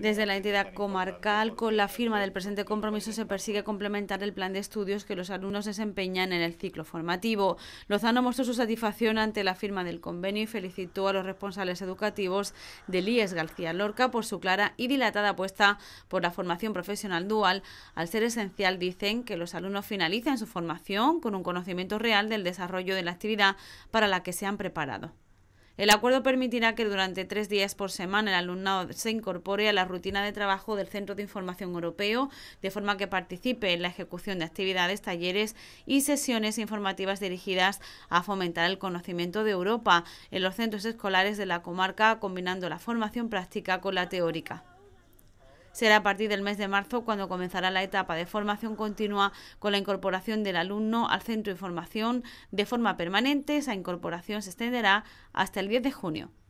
Desde la entidad comarcal, con la firma del presente compromiso se persigue complementar el plan de estudios que los alumnos desempeñan en el ciclo formativo. Lozano mostró su satisfacción ante la firma del convenio y felicitó a los responsables educativos de IES García Lorca por su clara y dilatada apuesta por la formación profesional dual. Al ser esencial, dicen que los alumnos finalicen su formación con un conocimiento real del desarrollo de la actividad para la que se han preparado. El acuerdo permitirá que durante tres días por semana el alumnado se incorpore a la rutina de trabajo del Centro de Información Europeo, de forma que participe en la ejecución de actividades, talleres y sesiones informativas dirigidas a fomentar el conocimiento de Europa en los centros escolares de la comarca, combinando la formación práctica con la teórica. Será a partir del mes de marzo cuando comenzará la etapa de formación continua con la incorporación del alumno al centro de formación de forma permanente. Esa incorporación se extenderá hasta el 10 de junio.